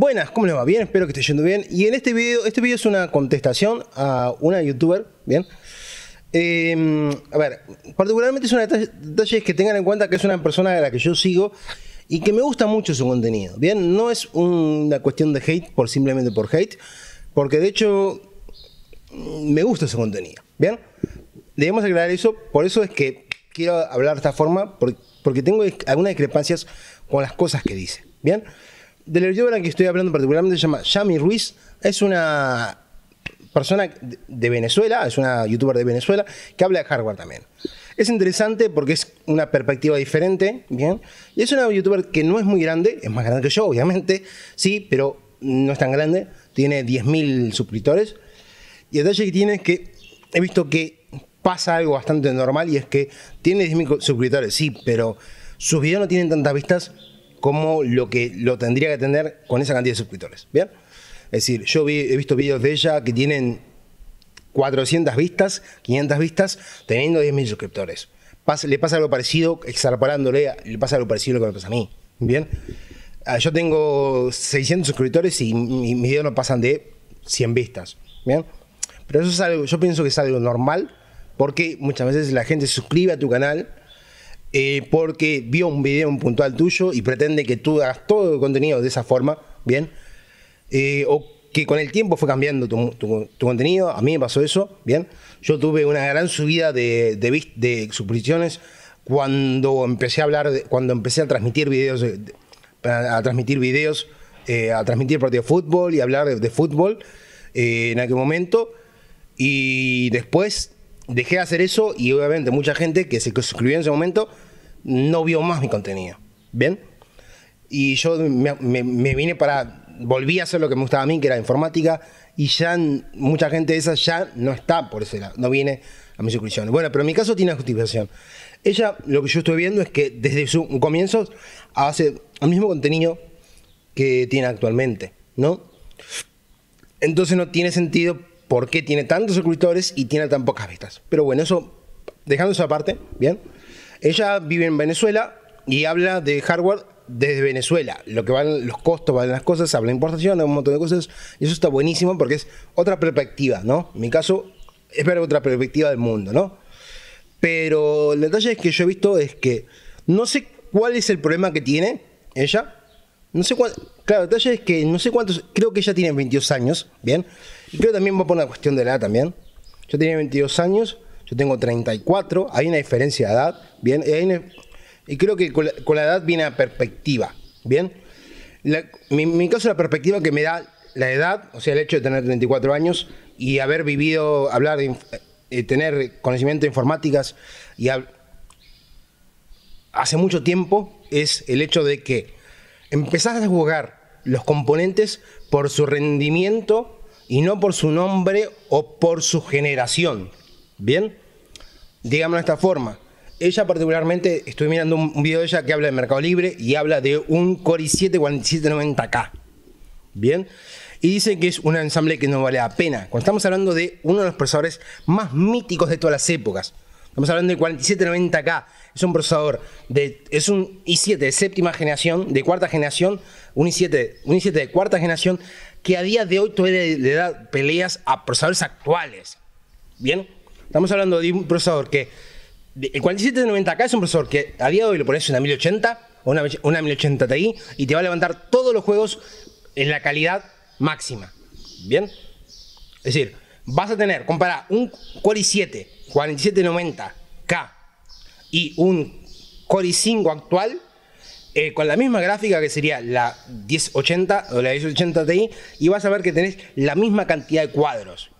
Buenas, ¿cómo les va? Bien, espero que esté yendo bien. Y en este video, este video es una contestación a una youtuber, ¿bien? Em, a ver, particularmente es una detalle, detalles que tengan en cuenta que es una persona de la que yo sigo y que me gusta mucho su contenido, ¿bien? No es una cuestión de hate por simplemente por hate, porque de hecho mm, me gusta su contenido, ¿bien? Debemos aclarar eso, por eso es que quiero hablar de esta forma, porque tengo algunas discrepancias con las cosas que dice, ¿bien? de la youtuber que estoy hablando particularmente se llama Yami Ruiz. Es una persona de Venezuela, es una youtuber de Venezuela, que habla de hardware también. Es interesante porque es una perspectiva diferente, ¿bien? Y es una youtuber que no es muy grande, es más grande que yo, obviamente, sí, pero no es tan grande, tiene 10.000 suscriptores. Y el detalle que tiene es que he visto que pasa algo bastante normal y es que tiene 10.000 suscriptores, sí, pero sus videos no tienen tantas vistas como lo que lo tendría que tener con esa cantidad de suscriptores. ¿Bien? Es decir, yo he visto videos de ella que tienen 400 vistas, 500 vistas, teniendo 10.000 suscriptores. le pasa algo parecido, extrapolándole, le pasa algo parecido a lo pasa a mí. ¿Bien? Ah, yo tengo 600 suscriptores y mis videos no pasan de 100 vistas. ¿Bien? Pero eso es algo, yo pienso que es algo normal, porque muchas veces la gente se suscribe a tu canal eh, porque vio un video puntual tuyo y pretende que tú hagas todo el contenido de esa forma, ¿bien? Eh, o que con el tiempo fue cambiando tu, contenido, a mí me pasó eso, ¿bien? Yo tuve una gran subida de, de, de suscripciones cuando empecé a hablar, cuando empecé a transmitir videos, a transmitir videos, eh, a transmitir partidos de fútbol y hablar de, fútbol en aquel momento. Y después dejé de hacer eso y obviamente mucha gente que se suscribió en ese momento no vio más mi contenido. ¿Bien? Y yo me, vine para, volví a hacer lo que me gustaba a mí, que era informática, y ya mucha gente de esa ya no está por ese lado, no viene a mis suscripciones. Bueno, pero en mi caso tiene justificación. Ella, lo que yo estoy viendo es que desde su comienzo hace el mismo contenido que tiene actualmente, ¿no? Entonces no tiene sentido por qué tiene tantos escritores y tiene tan pocas vistas. Pero bueno, eso, dejando eso aparte, ¿bien? Ella vive en Venezuela y habla de hardware desde Venezuela. Lo que valen los costos, van las cosas, habla de importación, un montón de cosas. Y eso está buenísimo porque es otra perspectiva, ¿no? En mi caso, es ver otra perspectiva del mundo, ¿no? Pero el detalle es que yo he visto es que no sé cuál es el problema que tiene ella. No sé cuál. Claro, el detalle es que no sé cuántos. Creo que ella tiene 22 años, ¿bien? Yo también voy por una cuestión de la edad también. Yo tenía 22 años, yo tengo 34, hay una diferencia de edad, ¿bien? Y, creo que con la, edad viene la perspectiva, ¿bien? mi, caso, la perspectiva que me da la edad, o sea, el hecho de tener 34 años y haber vivido, hablar, eh, tener conocimiento de informáticas y hace mucho tiempo es el hecho de que empezás a jugar los componentes por su rendimiento y no por su nombre o por su generación. ¿Bien? Digámoslo de esta forma. Ella particularmente, estoy mirando un video de ella que habla de Mercado Libre y habla de un Core i7-4790K. ¿Bien? Y dice que es un ensamble que no vale la pena. Cuando estamos hablando de uno de los procesadores más míticos de todas las épocas. Estamos hablando de 4790K. Es un procesador de. Es un i7 de séptima generación, de cuarta generación. Un i7, un i7 de cuarta generación que a día de hoy todavía le da peleas a procesadores actuales. Bien, estamos hablando de un procesador que el 4790K es un procesador que a día de hoy le pones una 1080 o una, 1080 Ti y te va a levantar todos los juegos en la calidad máxima. Bien, es decir, vas a tener, compara un Core i7 4790K y un Core i5 actual eh, con la misma gráfica que sería la 1080 o la 1080 Ti y vas a ver que tenés la misma cantidad de cuadros.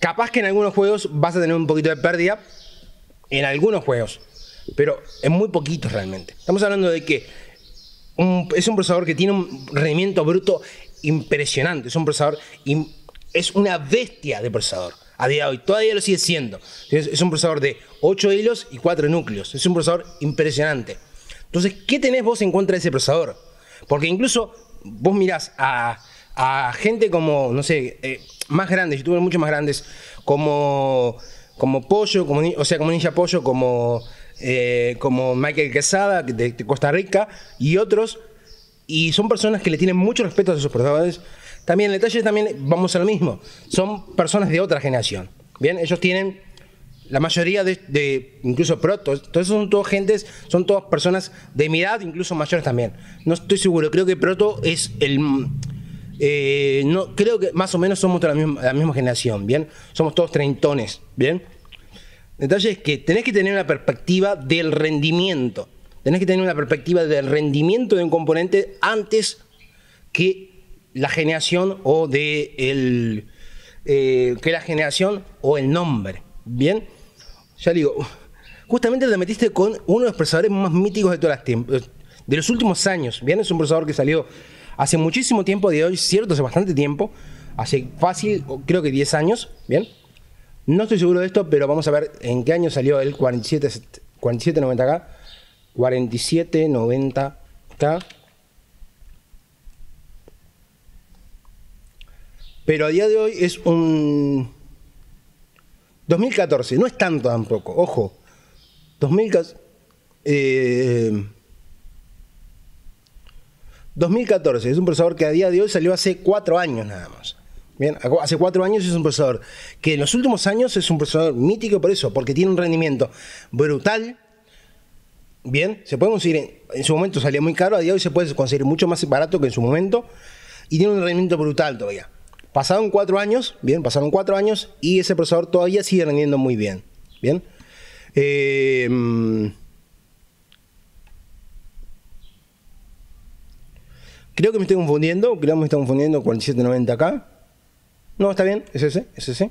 Capaz que en algunos juegos vas a tener un poquito de pérdida, en algunos juegos, pero en muy poquitos realmente. Estamos hablando de que es un procesador que tiene un rendimiento bruto impresionante, es un procesador, es una bestia de procesador a día de hoy. Todavía lo sigue siendo. Es, un procesador de 8 hilos y 4 núcleos. Es un procesador impresionante. Entonces, ¿qué tenés vos en contra de ese procesador? Porque incluso vos mirás a, a gente como, no sé, eh, más grandes, youtubers mucho más grandes, como, como Pollo, como, o sea, como Ninja Pollo, como, eh, como Michael Quesada de, Costa Rica y otros, y son personas que le tienen mucho respeto a sus procesadores. También en detalle también vamos a lo mismo, son personas de otra generación. Bien, ellos tienen la mayoría de, de incluso proto todos son todos gentes, son todas personas de mi edad, incluso mayores también. No estoy seguro, creo que proto es el... Eh, no, creo que más o menos somos de la misma, generación, ¿bien? Somos todos treintones, ¿bien? Detalle es que tenés que tener una perspectiva del rendimiento. Tenés que tener una perspectiva del rendimiento de un componente antes que la generación o de el, eh, que la generación o el nombre. Bien. Ya digo, justamente te metiste con uno de los procesadores más míticos de todas las tiempos. De los últimos años. Bien, es un procesador que salió hace muchísimo tiempo de hoy, cierto, hace bastante tiempo. Hace fácil, creo que 10 años. Bien. No estoy seguro de esto, pero vamos a ver en qué año salió el 47, 4790K. 4790K. Pero a día de hoy es un 2014, no es tanto tampoco, ojo. 2014. 2014, eh, es un procesador que a día de hoy salió hace cuatro años nada más. Bien, hace cuatro años es un procesador que en los últimos años es un procesador mítico por eso, porque tiene un rendimiento brutal. Bien, se puede conseguir, en, en su momento salía muy caro, a día de hoy se puede conseguir mucho más barato que en su momento y tiene un rendimiento brutal todavía. Pasaron cuatro años, bien, pasaron cuatro años y ese procesador todavía sigue rendiendo muy bien, bien. Eh, mm, creo que me estoy confundiendo, creo que me estoy confundiendo con el 790 acá. No, está bien, es ese, es ese.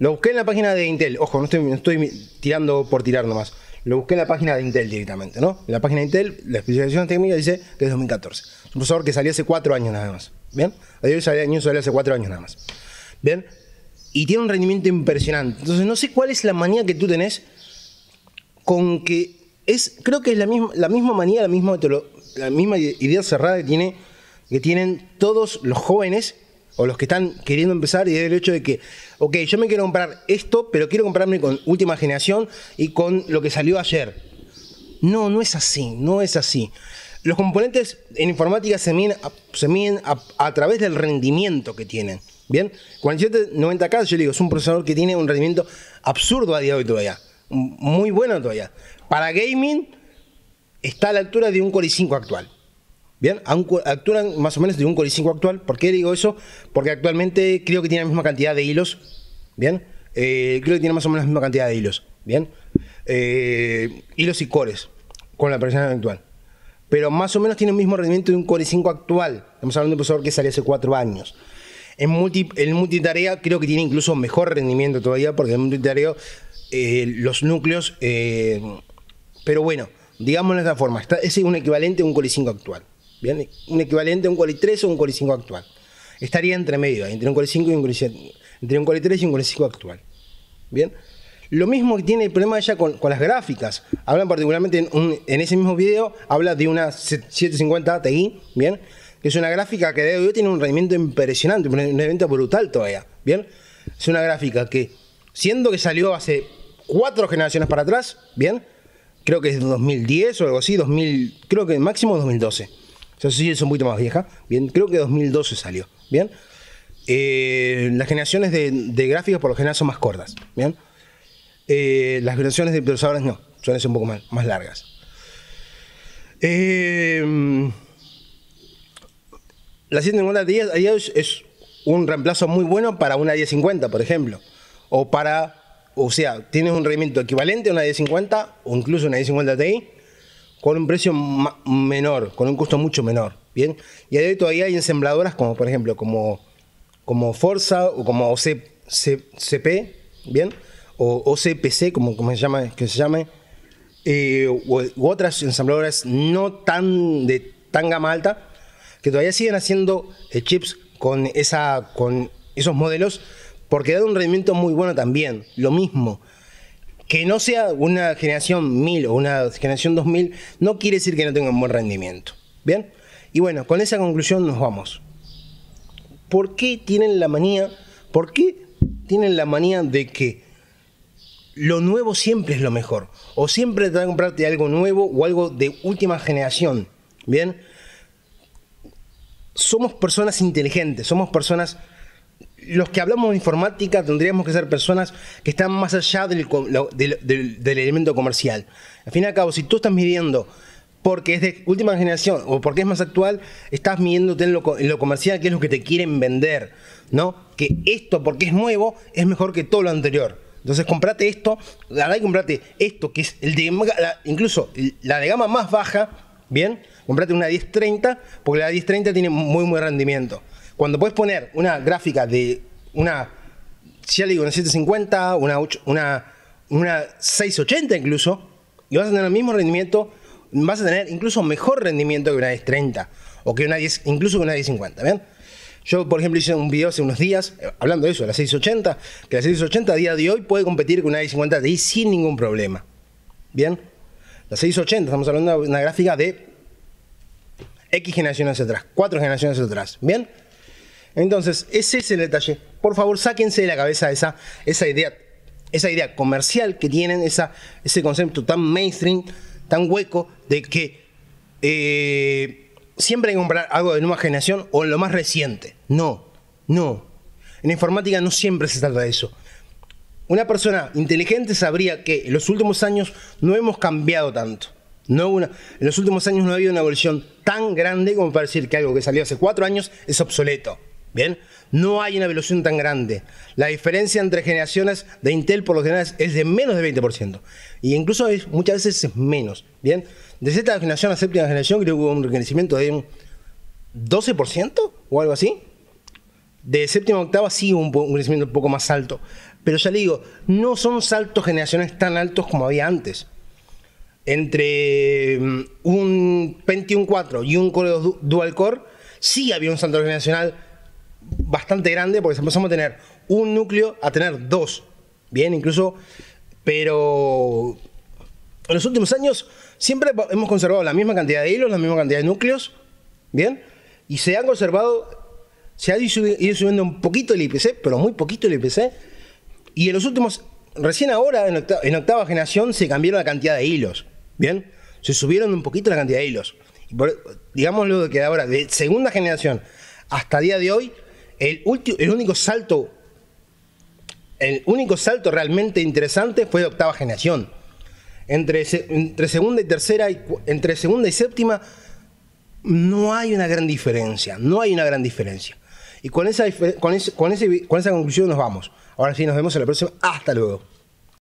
Lo busqué en la página de Intel, ojo, no estoy, tirando por tirar nomás. Lo busqué en la página de Intel directamente, ¿no? En la página de Intel, la especificación técnica dice que es 2014. Es un procesador que salió hace cuatro años nada más. ¿Bien? ayer salió, salió hace cuatro años nada más. ¿Bien? Y tiene un rendimiento impresionante. Entonces, no sé cuál es la manía que tú tenés con que es, creo que es la misma, la misma manía, la misma, la misma idea cerrada que, tiene, que tienen todos los jóvenes o los que están queriendo empezar y es el hecho de que, ok, yo me quiero comprar esto, pero quiero comprarme con última generación y con lo que salió ayer. No, no es así, no es así. Los componentes en informática se miden, a, se miden a, través del rendimiento que tienen. Bien, 4790K, yo digo, es un procesador que tiene un rendimiento absurdo a día de hoy todavía. Muy bueno todavía. Para gaming está a la altura de un Core i5 actual. Bien, actúan más o menos de un Core i5 actual. ¿Por qué digo eso? Porque actualmente creo que tiene la misma cantidad de hilos. Bien, eh, creo que tiene más o menos la misma cantidad de hilos. Bien, eh, hilos y cores con la presión actual pero más o menos tiene el mismo rendimiento de un Core 5 actual. Estamos hablando de un procesador que salió hace cuatro años. En, multi, en multitarea creo que tiene incluso mejor rendimiento todavía, porque en multitarea eh, los núcleos... Eh, pero bueno, digámoslo de esta forma, está, es un equivalente a un Core 5 actual. ¿bien? Un equivalente a un Core 3 o un Core 5 actual. Estaría entre medio, entre un Core 5 y entre un Core 3 y un Core 5 actual. ¿Bien? Lo mismo que tiene el problema ella con, las gráficas. Hablan particularmente en, en, ese mismo video, habla de una 750 Ti, ¿bien? Es una gráfica que de hoy tiene un rendimiento impresionante, un rendimiento brutal todavía, ¿bien? Es una gráfica que, siendo que salió hace cuatro generaciones para atrás, ¿bien? Creo que es 2010 o algo así, 2000, creo que máximo 2012. O sea, sí, es un poquito más vieja, ¿bien? Creo que 2012 salió, ¿bien? Eh, las generaciones de, gráficas, gráficos por lo general son más cortas, ¿bien? Eh, las violaciones de diplosaurios no, son un poco más, largas. Em, la 750 a es un reemplazo muy bueno para una 1050, por ejemplo. O para, o sea, tienes un rendimiento equivalente a una 1050 o incluso una 1050 Ti con un precio menor, con un costo mucho menor. Bien, y ahí todavía hay ensambladoras como, por ejemplo, como, como Forza o como C CP, bien, o CPC, como, como se llama, que se llame, eh, o u, otras ensambladoras no tan de tan gama alta, que todavía siguen haciendo eh, chips con, esa, con esos modelos, porque dan un rendimiento muy bueno también, lo mismo. Que no sea una generación 1000 o una generación 2000, no quiere decir que no tengan buen rendimiento. ¿Bien? Y bueno, con esa conclusión nos vamos. ¿Por qué tienen la manía? ¿Por qué tienen la manía de que lo nuevo siempre es lo mejor. O siempre te a comprarte algo nuevo o algo de última generación. Bien. Somos personas inteligentes, somos personas. Los que hablamos de informática tendríamos que ser personas que están más allá del, elemento comercial. Al fin y al cabo, si tú estás midiendo porque es de última generación o porque es más actual, estás midiéndote en lo, comercial, que es lo que te quieren vender, ¿no? Que esto, porque es nuevo, es mejor que todo lo anterior. Entonces comprate esto, la y comprate esto, que es el de, incluso la de gama más baja, ¿bien? Comprate una 1030, porque la 1030 tiene muy, muy rendimiento. Cuando puedes poner una gráfica de una, ya le digo, una 750, una, una, una 680 incluso, y vas a tener el mismo rendimiento, vas a tener incluso mejor rendimiento que una 1030, o que una 10, incluso que una 1050, ¿bien? Yo, por ejemplo, hice un video hace unos días eh, hablando de eso, de la 680, que la 680 a día de hoy puede competir con una i50 Ti sin ningún problema. ¿Bien? La 680, estamos hablando de una gráfica de X generaciones atrás, 4 generaciones atrás. ¿Bien? Entonces, ese es el detalle. Por favor, sáquense de la cabeza esa, esa idea esa idea comercial que tienen, esa, ese concepto tan mainstream, tan hueco, de que eh, siempre hay que comprar algo de nueva generación o lo más reciente. No, no. En informática no siempre se trata de eso. Una persona inteligente sabría que en los últimos años no hemos cambiado tanto. No en los últimos años no ha habido una evolución tan grande como para decir que algo que salió hace cuatro años es obsoleto. Bien, no hay una evolución tan grande. La diferencia entre generaciones de Intel por los general es de menos de 20%. Y incluso muchas veces es menos. Bien, de sexta generación a séptima generación creo que hubo un crecimiento de un 12% o algo así. De séptima a octava sí hubo un, crecimiento un poco más alto. Pero ya le digo, no son saltos generaciones tan altos como había antes entre mm, un Pentium 4 y un Core Dual Core, sí había un salto generacional bastante grande porque empezamos a tener un núcleo a tener dos. Bien, incluso, pero en los últimos años siempre hemos conservado la misma cantidad de hilos, la misma cantidad de núcleos, ¿bien? Y se han conservado, se ha ido subiendo un poquito el IPC, pero muy poquito el IPC. Y en los últimos, recién ahora, en octava, generación, se cambiaron la cantidad de hilos, ¿bien? Se subieron un poquito la cantidad de hilos. ...digámoslo de que ahora, de segunda generación hasta día de hoy, el, el único salto, el único salto realmente interesante fue de octava generación. Entre, segunda y tercera, y, entre segunda y séptima, no hay una gran diferencia, no hay una gran diferencia. Y con esa, con, con, con esa conclusión nos vamos. Ahora sí, nos vemos en la próxima. Hasta luego.